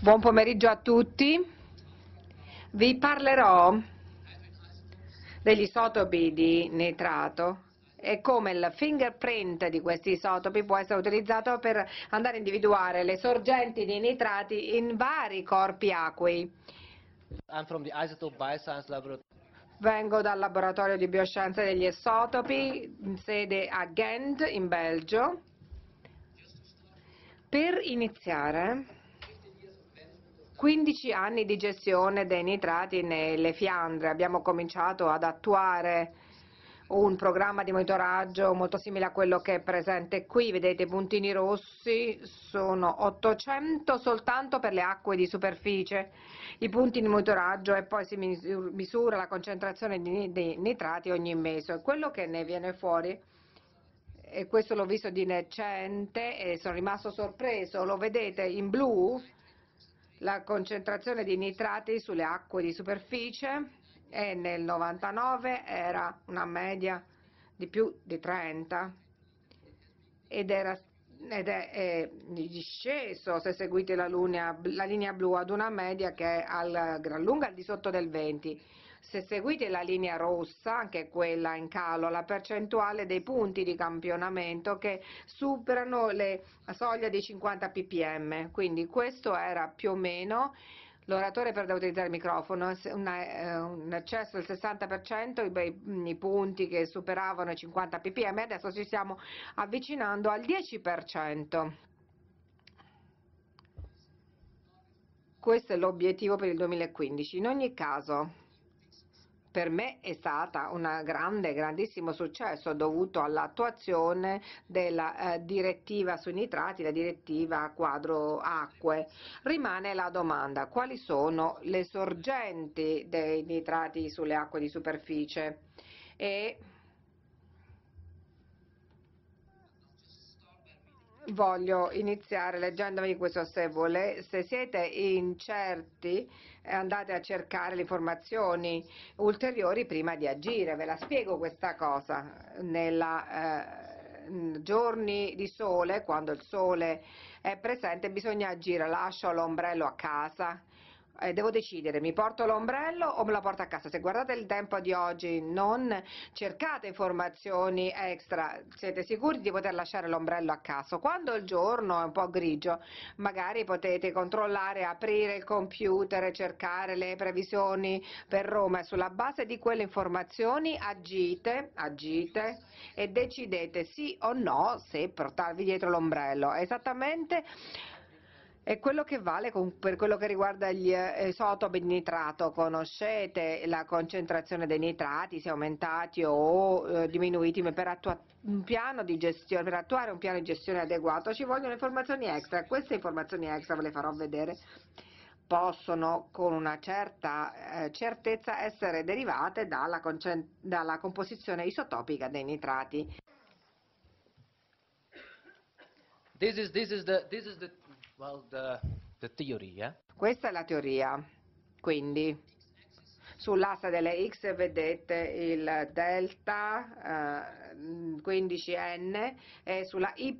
Buon pomeriggio a tutti. Vi parlerò degli isotopi di nitrato e come il fingerprint di questi isotopi può essere utilizzato per andare a individuare le sorgenti di nitrati in vari corpi acquei. Vengo dal laboratorio di bioscienza degli isotopi, sede a Ghent in Belgio. Per iniziare 15 anni di gestione dei nitrati nelle Fiandre. Abbiamo cominciato ad attuare un programma di monitoraggio molto simile a quello che è presente qui. Vedete i puntini rossi sono 800 soltanto per le acque di superficie, i punti di monitoraggio e poi si misura la concentrazione di nitrati ogni mese. Quello che ne viene fuori, e questo l'ho visto di recente e sono rimasto sorpreso, lo vedete in blu? La concentrazione di nitrati sulle acque di superficie e nel 99 era una media di più di 30 ed, era, ed è, è, disceso se seguite la, linea, la linea blu ad una media che è al gran lunga al di sotto del 20 se seguite la linea rossa, anche quella in calo, la percentuale dei punti di campionamento che superano le, la soglia di 50 ppm, quindi questo era più o meno L'oratore perde utilizzare il microfono, una, eh, un eccesso del 60%, i, mm, i, punti che superavano i 50 ppm, adesso ci stiamo avvicinando al 10%. Questo è l'obiettivo per il 2015. In ogni caso, per me è stata un grande, grandissimo successo dovuto all'attuazione della eh, direttiva sui nitrati, la direttiva quadro acque. Rimane la domanda, quali sono le sorgenti dei nitrati sulle acque di superficie? E Voglio iniziare leggendovi questo se volete. Se siete incerti eh, andate a cercare le informazioni ulteriori prima di agire. Ve la spiego questa cosa. Nella, eh, giorni di sole, quando il sole è presente, bisogna agire, lascio l'ombrello a casa eh, devo decidere, mi porto l'ombrello o me la porto a casa? Se guardate il tempo di oggi, non cercate informazioni extra, siete sicuri di poter lasciare l'ombrello a casa? Quando il giorno è un po' grigio, magari potete controllare, aprire il computer e cercare le previsioni per Roma e sulla base di quelle informazioni agite, agite e decidete sì o no se portarvi dietro l'ombrello. Esattamente e quello che vale con, per quello che riguarda gli esotopi eh, di nitrato. Conoscete la concentrazione dei nitrati, se aumentati o eh, diminuiti, ma per, gestione, per, attuare un piano di gestione adeguato ci vogliono informazioni extra. Queste informazioni extra ve le farò vedere possono con una certa eh, certezza essere derivate dalla, dalla composizione isotopica dei nitrati. This is, this is the, Well, the, the theory, eh? Questa è la teoria, quindi sull'asta delle X vedete il delta eh, 15N e sulla Y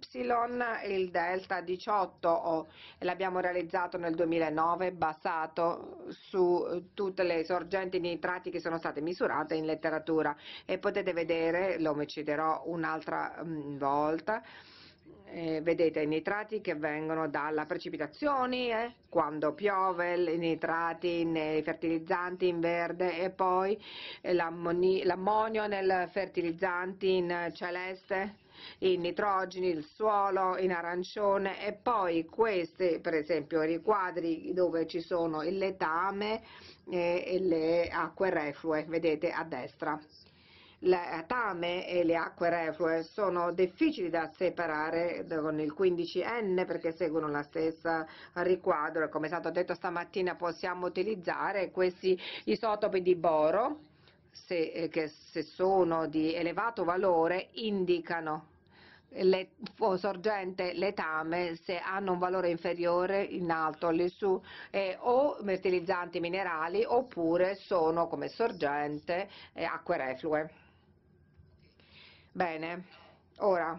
il delta 18 o l'abbiamo realizzato nel 2009 basato su tutte le sorgenti nitrati che sono state misurate in letteratura e potete vedere, lo citerò un'altra mm, volta, eh, vedete i nitrati che vengono dalla precipitazione, eh? quando piove, i nitrati nei fertilizzanti in verde e poi eh, l'ammonio nel fertilizzante in celeste i nitrogeni, il suolo in arancione e poi questi per esempio i riquadri dove ci sono il letame eh, e le acque reflue, vedete a destra la tame e le acque reflue sono difficili da separare eh, con il 15N perché seguono la stessa riquadro e come è stato detto stamattina possiamo utilizzare questi isotopi di boro se, eh, che se sono di elevato valore indicano le sorgente letame se hanno un valore inferiore in alto lì su eh, o fertilizzanti minerali oppure sono come sorgente eh, acque reflue. Bene, ora.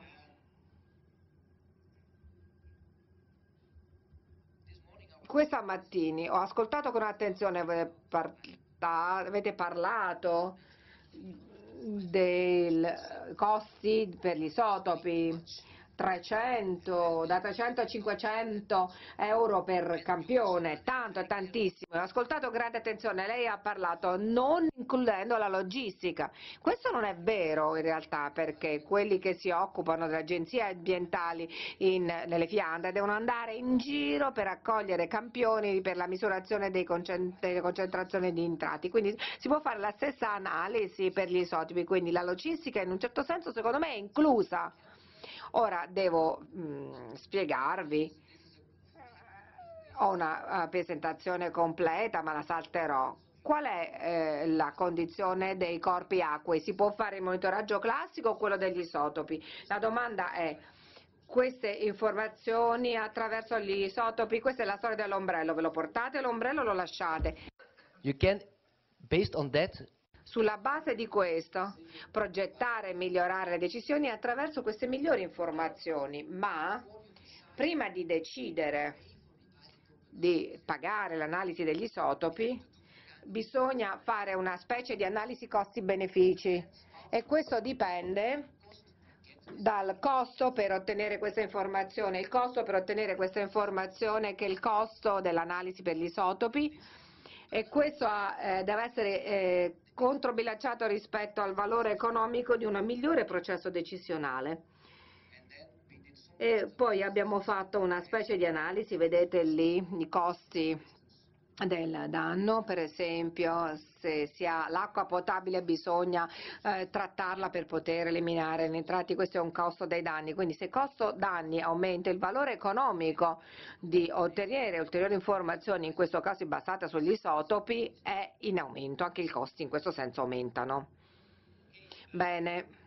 Questa mattina ho ascoltato con attenzione, avete, parlato dei eh, costi per gli isotopi 300, da 300 a 500 euro per campione, tanto, tantissimo. Ho ascoltato grande attenzione, lei ha parlato non includendo la logistica. Questo non è vero in realtà perché quelli che si occupano delle agenzie ambientali in, nelle Fiandre devono andare in giro per accogliere campioni per la misurazione concent delle concentrazioni di intrati. Quindi si può fare la stessa analisi per gli isotipi, quindi la logistica in un certo senso secondo me è inclusa. Ora devo mh, mm, spiegarvi, ho una uh, presentazione completa ma la salterò. Qual è eh, la condizione dei corpi acquei? Si può fare il monitoraggio classico o quello degli isotopi? La domanda è queste informazioni attraverso gli isotopi, questa è la storia dell'ombrello, ve lo portate l'ombrello o lo lasciate? You can, based on that, sulla base di questo, progettare e migliorare le decisioni attraverso queste migliori informazioni, ma prima di decidere di pagare l'analisi degli isotopi, bisogna fare una specie di analisi costi-benefici e questo dipende dal costo per ottenere questa informazione. Il costo per ottenere questa informazione è che è il costo dell'analisi per gli isotopi e questo ha, eh, deve essere eh, controbilanciato rispetto al valore economico di un migliore processo decisionale. E poi abbiamo fatto una specie di analisi, vedete lì i costi del danno, per esempio se si l'acqua potabile bisogna eh, trattarla per poter eliminare i nitrati, questo è un costo dei danni, quindi se costo danni aumenta il valore economico di ottenere ulteriori informazioni, in questo caso basate sugli isotopi, è in aumento, anche i costi in questo senso aumentano. Bene.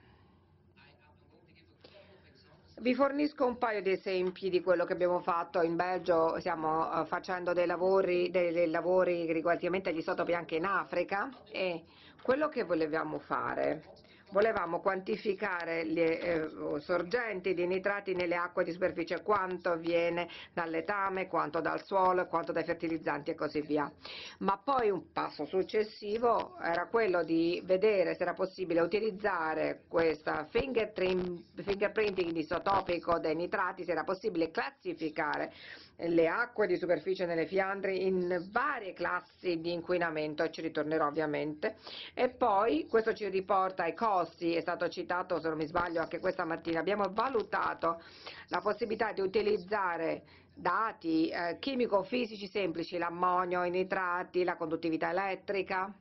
Vi fornisco un paio di esempi di quello che abbiamo fatto in Belgio, stiamo eh, facendo dei lavori, dei, dei lavori relativamente agli isotopi anche in Africa e quello che volevamo fare volevamo quantificare le eh, sorgenti di nitrati nelle acque di superficie, quanto viene dall'etame, quanto dal suolo, quanto dai fertilizzanti e così via. Ma poi un passo successivo era quello di vedere se era possibile utilizzare questa fingerprinting isotopico dei nitrati, se era possibile classificare le acque di superficie nelle Fiandre in varie classi di inquinamento, ci ritornerò ovviamente. E poi, questo ci riporta ai costi, è stato citato se non mi sbaglio anche questa mattina, abbiamo valutato la possibilità di utilizzare dati eh, chimico-fisici semplici, l'ammonio, i nitrati, la conduttività elettrica,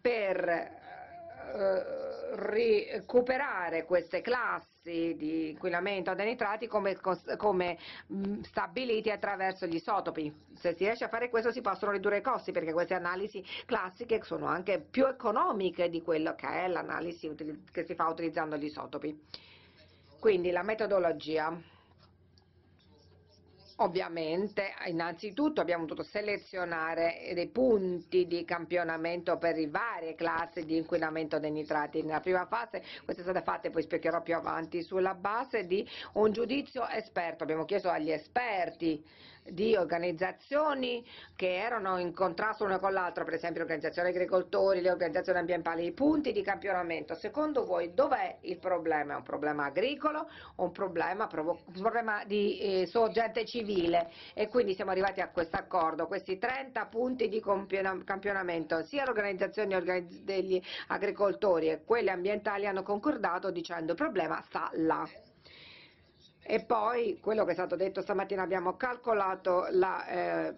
per eh, recuperare queste classi di inquinamento a denitrati come, come mm, stabiliti attraverso gli isotopi. Se si riesce a fare questo si possono ridurre i costi perché queste analisi classiche sono anche più economiche di quello che è l'analisi che si fa utilizzando gli isotopi. Quindi la metodologia Ovviamente, innanzitutto abbiamo dovuto selezionare dei punti di campionamento per le varie classi di inquinamento dei nitrati. Nella prima fase, questa è stata fatta e poi spiegherò più avanti, sulla base di un giudizio esperto. Abbiamo chiesto agli esperti di organizzazioni che erano in contrasto l'una con l'altra, per esempio organizzazioni agricoltori, le organizzazioni ambientali, i punti di campionamento. Secondo voi dov'è il problema? È un problema agricolo o un problema, un problema di eh, sorgente civile? E quindi siamo arrivati a questo accordo, questi 30 punti di campionamento, sia le organizzazioni degli agricoltori e quelle ambientali hanno concordato dicendo il problema sta là. E poi quello che è stato detto stamattina abbiamo calcolato la eh,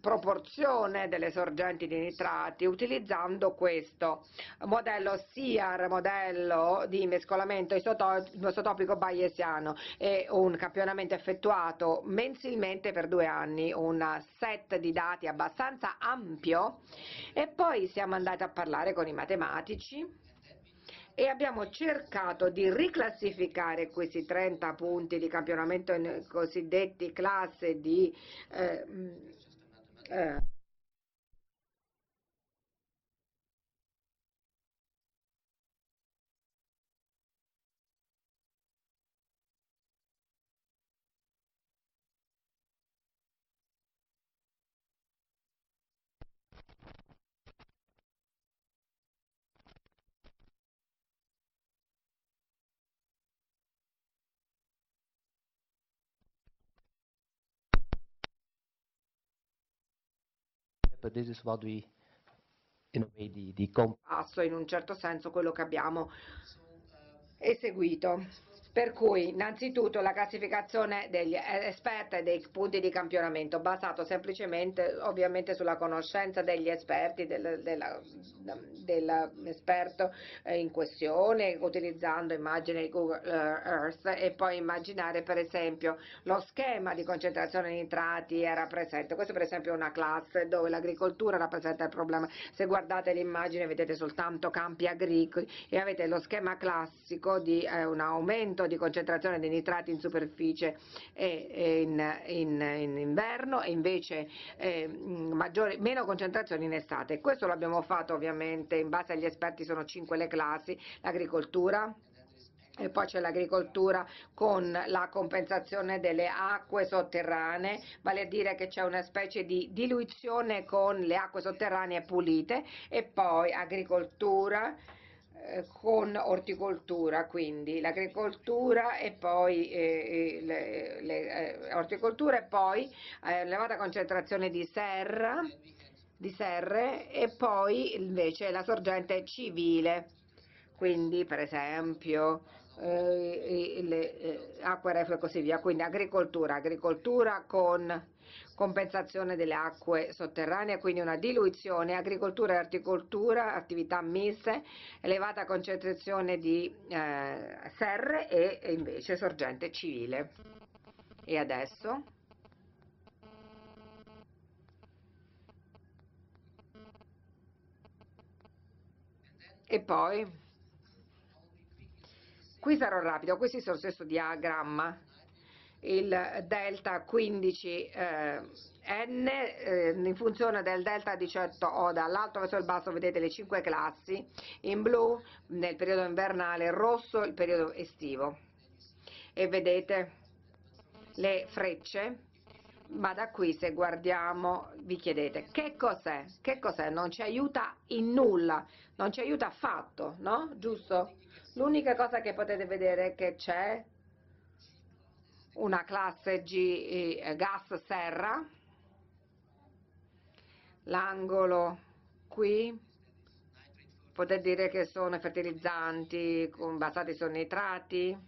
proporzione delle sorgenti di nitrati utilizzando questo modello SIAR, modello di mescolamento isotopico bayesiano e un campionamento effettuato mensilmente per due anni, un set di dati abbastanza ampio e poi siamo andati a parlare con i matematici e abbiamo cercato di riclassificare questi 30 punti di campionamento in cosiddetti classe di... Eh, mm, eh, per this in a way the, compasso in un certo senso quello che abbiamo eseguito per cui innanzitutto la classificazione degli eh, esperti e dei punti di campionamento basato semplicemente ovviamente sulla conoscenza degli esperti, del, della, dell'esperto eh, eh, in questione utilizzando immagini Google Earth e poi immaginare per esempio lo schema di concentrazione di nitrati era presente. Questa per esempio è una classe dove l'agricoltura rappresenta il problema. Se guardate l'immagine vedete soltanto campi agricoli e avete lo schema classico di eh, un aumento 40% di concentrazione di nitrati in superficie in, in, in inverno e invece eh, maggiore, meno concentrazione in estate. Questo l'abbiamo fatto ovviamente in base agli esperti, sono cinque le classi, l'agricoltura, e poi c'è l'agricoltura con la compensazione delle acque sotterranee, vale a dire che c'è una specie di diluizione con le acque sotterranee pulite e poi agricoltura eh, con orticoltura, quindi l'agricoltura e poi eh, le, le, eh, orticoltura e poi elevata eh, concentrazione di serra di serre e poi invece la sorgente civile quindi per esempio eh, le eh, acque reflue e così via. Quindi agricoltura, agricoltura con compensazione delle acque sotterranee, quindi una diluizione, agricoltura e orticoltura, attività miste, elevata concentrazione di eh, serre e, e invece sorgente civile. E adesso? E poi? Qui sarò rapido, questi sono lo stesso diagramma, il delta 15N eh, eh, in funzione del delta 18O dall'alto verso il basso vedete le 5 classi, in blu nel periodo invernale, rosso il periodo estivo e vedete le frecce ma da qui se guardiamo vi chiedete che cos'è? Che cos'è? Non ci aiuta in nulla, non ci aiuta affatto, no? Giusto? L'unica cosa che potete vedere è che c'è una classe G gas serra, l'angolo qui, potete dire che sono fertilizzanti basati su nitrati,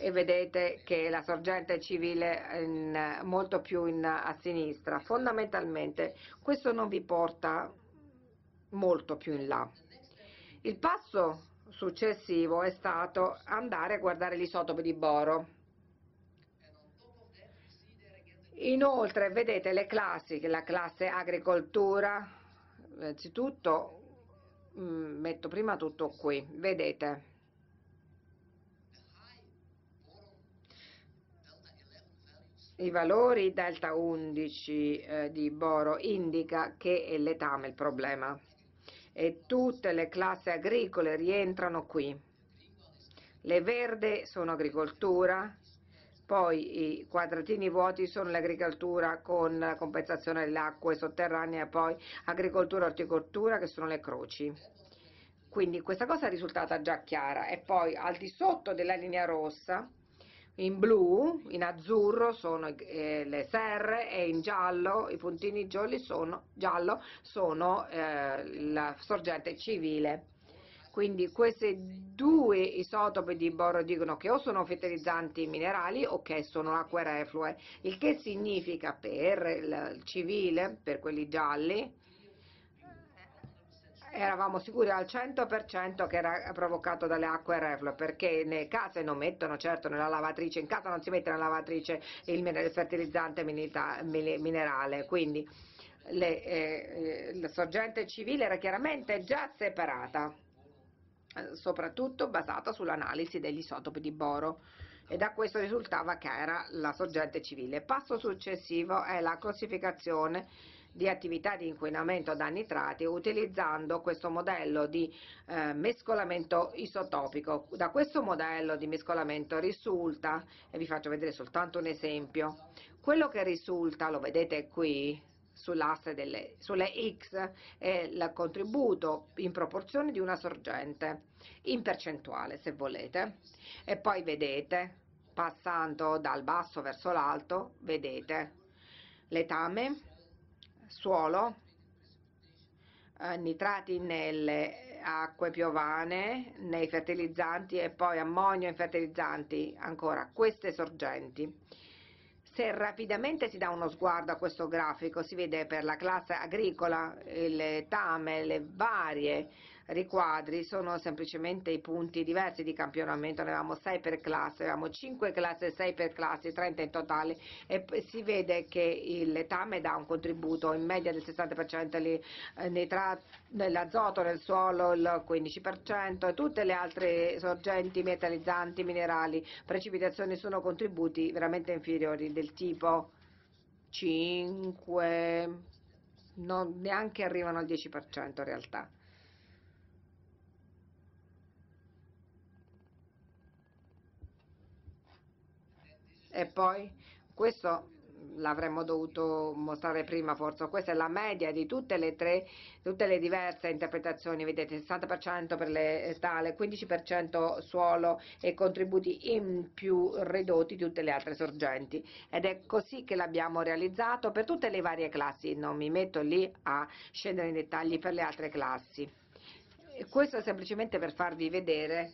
e vedete che la sorgente civile è molto più in, a sinistra. Fondamentalmente questo non vi porta molto più in là. Il passo successivo è stato andare a guardare gli isotopi di boro. Inoltre vedete le classi, la classe agricoltura, innanzitutto eh, mm, metto prima tutto qui, vedete I valori delta 11 eh, di boro indica che è l'etame il problema e tutte le classi agricole rientrano qui. Le verde sono agricoltura, poi i quadratini vuoti sono l'agricoltura con compensazione delle acque sotterranee, poi agricoltura e orticoltura che sono le croci. Quindi questa cosa è risultata già chiara e poi al di sotto della linea rossa in blu, in azzurro sono eh, le serre e in giallo, i puntini gialli sono, giallo sono eh, la sorgente civile. Quindi questi due isotopi di boro dicono che o sono fertilizzanti minerali o che sono acque reflue, il che significa per il civile, per quelli gialli, eravamo sicuri al 100% che era provocato dalle acque reflue perché nelle case non mettono certo nella lavatrice, in casa non si mette nella lavatrice il fertilizzante minerale, quindi le, eh, la sorgente civile era chiaramente già separata, soprattutto basata sull'analisi degli isotopi di boro e da questo risultava che era la sorgente civile. Passo successivo è la classificazione di attività di inquinamento da nitrati utilizzando questo modello di eh, mescolamento isotopico. Da questo modello di mescolamento risulta, e vi faccio vedere soltanto un esempio, quello che risulta, lo vedete qui, sull'asse delle, sulle X è il contributo in proporzione di una sorgente, in percentuale se volete, e poi vedete, passando dal basso verso l'alto, vedete l'etame, suolo, eh, nitrati nelle acque piovane, nei fertilizzanti e poi ammonio e fertilizzanti, ancora queste sorgenti. Se rapidamente si dà uno sguardo a questo grafico si vede per la classe agricola, il tame, le varie riquadri sono semplicemente i punti diversi di campionamento, ne avevamo 6 per classe, avevamo 5 classe, 6 per classe, 30 in totale e si vede che letame dà un contributo in media del 60% eh, nell'azoto, nel suolo il 15% e tutte le altre sorgenti metallizzanti, minerali, precipitazioni sono contributi veramente inferiori del tipo 5, non neanche arrivano al 10% in realtà. E poi questo l'avremmo dovuto mostrare prima forse, questa è la media di tutte le tre, tutte le diverse interpretazioni, vedete 60% per le stale, eh, 15% suolo e contributi in più ridotti di tutte le altre sorgenti ed è così che l'abbiamo realizzato per tutte le varie classi, non mi metto lì a scendere in dettagli per le altre classi. Questo è semplicemente per farvi vedere,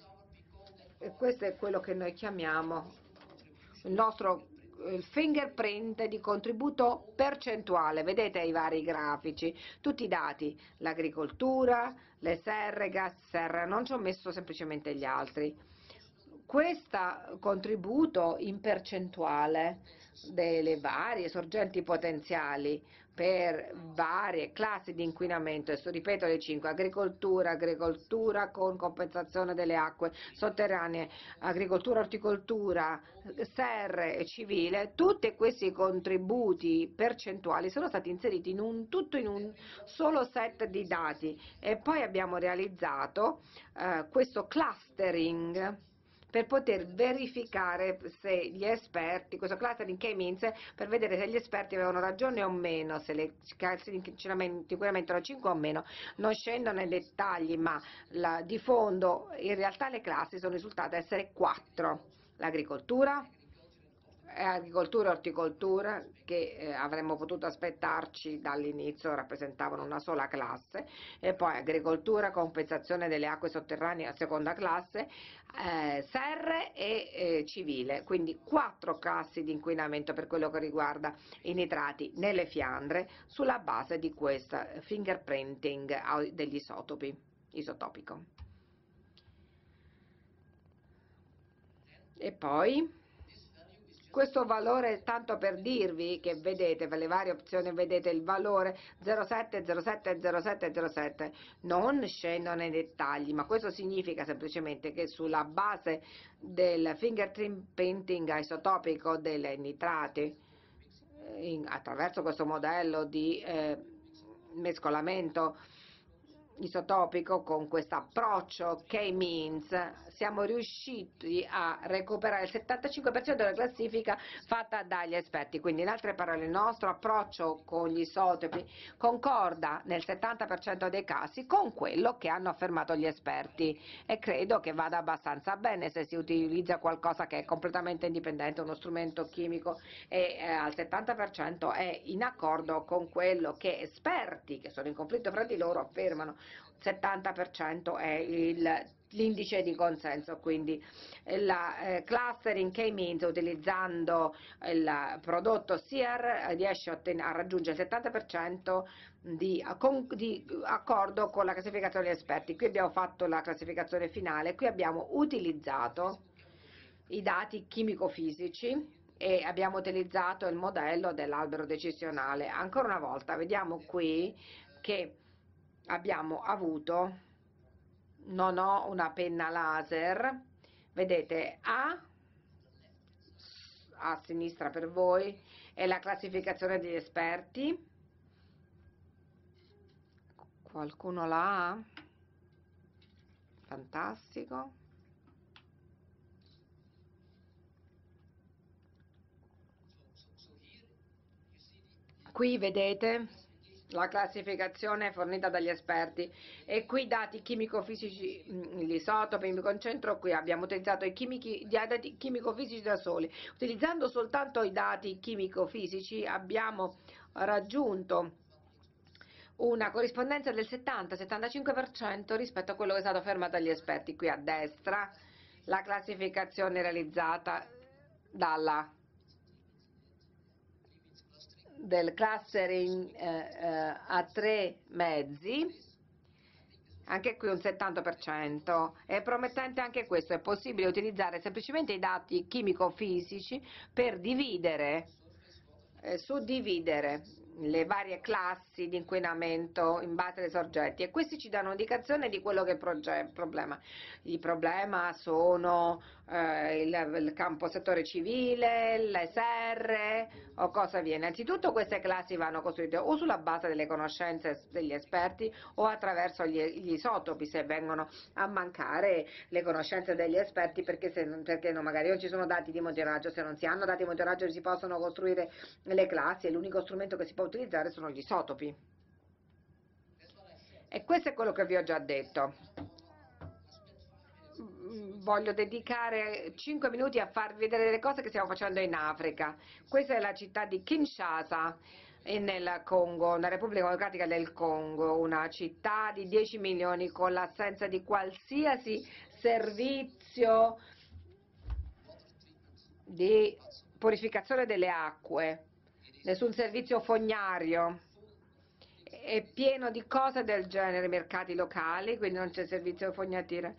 questo è quello che noi chiamiamo il nostro il eh, fingerprint di contributo percentuale, vedete i vari grafici, tutti i dati, l'agricoltura, le serre, gas serra, non ci ho messo semplicemente gli altri questo contributo in percentuale delle varie sorgenti potenziali per varie classi di inquinamento, e ripeto le cinque, agricoltura, agricoltura con compensazione delle acque sotterranee, agricoltura, orticoltura, serre e civile, tutti questi contributi percentuali sono stati inseriti in un, tutto in un solo set di dati e poi abbiamo realizzato eh, questo clustering per poter verificare se gli esperti, questo cluster clustering K-means, per vedere se gli esperti avevano ragione o meno, se le sicuramente erano 5 o meno. Non scendo nei dettagli, ma la, di fondo in realtà le classi sono risultate essere 4. L'agricoltura, agricoltura e orticoltura che eh, avremmo potuto aspettarci dall'inizio rappresentavano una sola classe e poi agricoltura, compensazione delle acque sotterranee a seconda classe, eh, serre e eh, civile, quindi quattro classi di inquinamento per quello che riguarda i nitrati nelle Fiandre sulla base di questo fingerprinting degli isotopi, isotopico. E poi questo valore, tanto per dirvi che vedete, per le varie opzioni vedete il valore 07, 07, 07, 07, non scendo nei dettagli, ma questo significa semplicemente che sulla base del fingerprinting isotopico delle nitrati, eh, in, attraverso questo modello di eh, mescolamento isotopico con questo approccio K-means siamo riusciti a recuperare il 75% della classifica fatta dagli esperti, quindi in altre parole il nostro approccio con gli isotopi concorda nel 70% dei casi con quello che hanno affermato gli esperti e credo che vada abbastanza bene se si utilizza qualcosa che è completamente indipendente, uno strumento chimico e eh, al 70% è in accordo con quello che esperti che sono in conflitto fra di loro affermano 70% è l'indice di consenso, quindi il eh, clustering K-means utilizzando il prodotto SIAR riesce a, a, raggiungere il 70% di, con, di, accordo con la classificazione degli esperti. Qui abbiamo fatto la classificazione finale, qui abbiamo utilizzato i dati chimico-fisici e abbiamo utilizzato il modello dell'albero decisionale. Ancora una volta, vediamo qui che abbiamo avuto non ho una penna laser vedete A a sinistra per voi è la classificazione degli esperti qualcuno l'ha? fantastico qui vedete la classificazione fornita dagli esperti e qui i dati chimico-fisici, mm, gli isotopi, mi concentro qui, abbiamo utilizzato i dati chimico-fisici da soli, utilizzando soltanto i dati chimico-fisici abbiamo raggiunto una corrispondenza del 70-75% rispetto a quello che è stato affermato dagli esperti. Qui a destra la classificazione realizzata dalla del clustering eh, eh, a tre mezzi, anche qui un 70%, è promettente anche questo, è possibile utilizzare semplicemente i dati chimico-fisici per dividere, eh, suddividere le varie classi di inquinamento in base alle sorgenti e questi ci danno indicazione di quello che è il problema. Il problema sono eh, il, il, campo settore civile, le o cosa viene. Innanzitutto queste classi vanno costruite o sulla base delle conoscenze degli esperti o attraverso gli, gli isotopi se vengono a mancare le conoscenze degli esperti perché, se, perché no, magari non ci sono dati di monitoraggio, se non si hanno dati di monitoraggio si possono costruire le classi, è l'unico strumento che si può utilizzare sono gli isotopi. E questo è quello che vi ho già detto. Voglio dedicare 5 minuti a farvi vedere le cose che stiamo facendo in Africa. Questa è la città di Kinshasa nel Congo, nella Repubblica Democratica del Congo, una città di 10 milioni con l'assenza di qualsiasi servizio di purificazione delle acque nessun servizio fognario. È pieno di cose del genere, mercati locali, quindi non c'è servizio fognatire,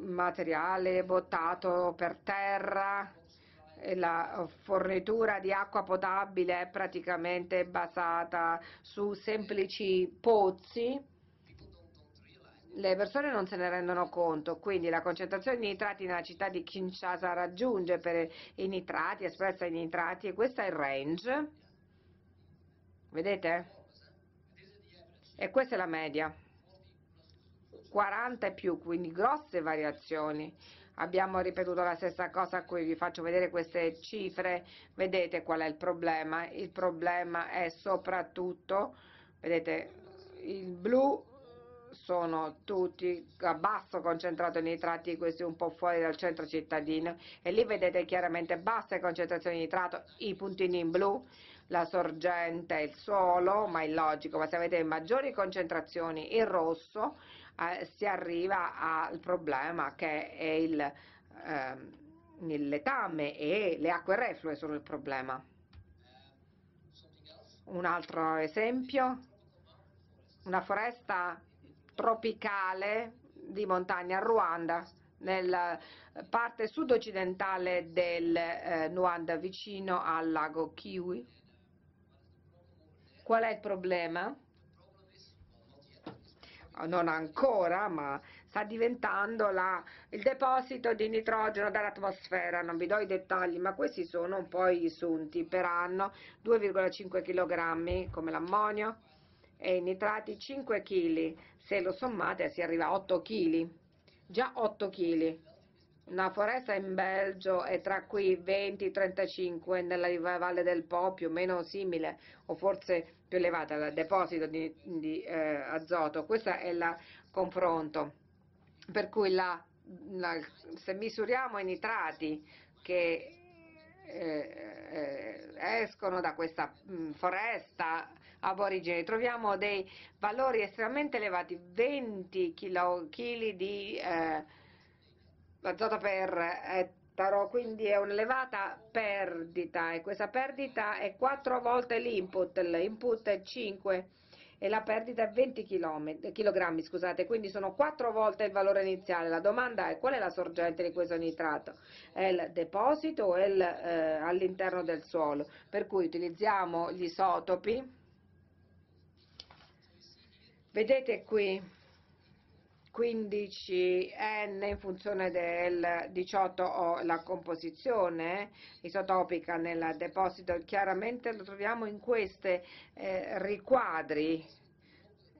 materiale buttato per terra, la fornitura di acqua potabile è praticamente basata su semplici pozzi le persone non se ne rendono conto, quindi la concentrazione di nitrati nella città di Kinshasa raggiunge per i nitrati, espressa in nitrati, e questo è il range vedete? E questa è la media, 40 e più, quindi grosse variazioni. Abbiamo ripetuto la stessa cosa qui, vi faccio vedere queste cifre, vedete qual è il problema. Il problema è soprattutto, vedete, il blu sono tutti a basso concentrato di nitrati, questi un po' fuori dal centro cittadino e lì vedete chiaramente basse concentrazioni di nitrato, i puntini in blu la sorgente e il suolo, ma è logico, ma se avete maggiori concentrazioni in rosso eh, si arriva al problema che è il, eh, letame e le acque reflue sono il problema. Un altro esempio, una foresta tropicale di montagna Ruanda, nella parte sud-occidentale del eh, Ruanda vicino al lago Kiwi Qual è il problema? Oh, non ancora, ma sta diventando la, il deposito di nitrogeno dall'atmosfera, non vi do i dettagli, ma questi sono un po' gli sunti per anno, 2,5 kg come l'ammonio e i nitrati 5 kg, se lo sommate si arriva a 8 kg, già 8 kg. La foresta in Belgio è tra qui 20-35 nella Valle del Po, più o meno simile, o forse più elevata, al deposito di, di eh, azoto. Questo è il confronto. Per cui la, la, se misuriamo i nitrati che eh, eh, escono da questa mh, mm, foresta aborigene, troviamo dei valori estremamente elevati, 20 kg di... Eh, la zona per ettaro, quindi è un'elevata perdita e questa perdita è 4 volte l'input, l'input è 5 e la perdita è 20 kg, scusate, quindi sono 4 volte il valore iniziale. La domanda è qual è la sorgente di questo nitrato? È il deposito o è il, eh, all'interno del suolo? Per cui utilizziamo gli isotopi. Vedete qui 15N in funzione del 18 o la composizione isotopica nel deposito, chiaramente lo troviamo in questi eh, riquadri.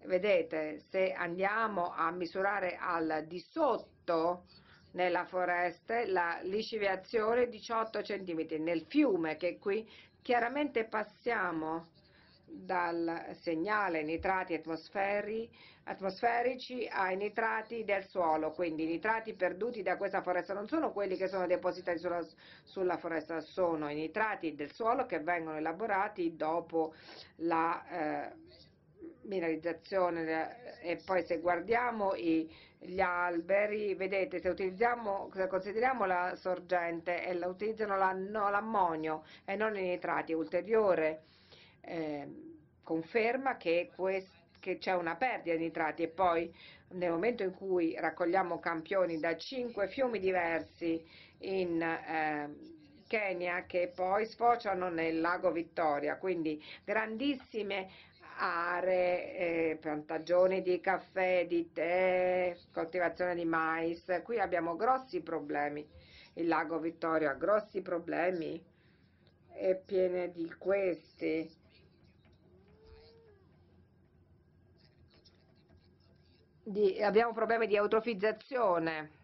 Vedete, se andiamo a misurare al di sotto nella foresta la lisciviazione è 18 cm, nel fiume che qui chiaramente passiamo dal segnale nitrati atmosferici ai nitrati del suolo, quindi i nitrati perduti da questa foresta non sono quelli che sono depositati sulla, sulla foresta, sono i nitrati del suolo che vengono elaborati dopo la eh, mineralizzazione e poi se guardiamo i, gli alberi, vedete se, se consideriamo la sorgente e la, utilizzano l'ammonio e non i nitrati ulteriore eh, conferma che, che c'è una perdita di nitrati e poi nel momento in cui raccogliamo campioni da cinque fiumi diversi in eh, Kenya che poi sfociano nel lago Vittoria, quindi grandissime aree, eh, piantagioni di caffè, di tè, coltivazione di mais, qui abbiamo grossi problemi, il lago Vittoria ha grossi problemi, è pieno di questi di, abbiamo problemi di eutrofizzazione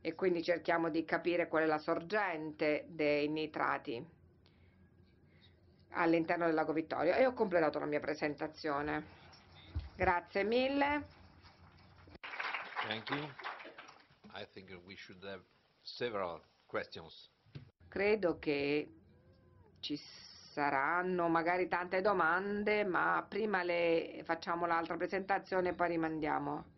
e quindi cerchiamo di capire qual è la sorgente dei nitrati all'interno del lago Vittorio e ho completato la mia presentazione. Grazie mille. Credo che ci sia saranno magari tante domande, ma prima le facciamo l'altra presentazione e poi rimandiamo.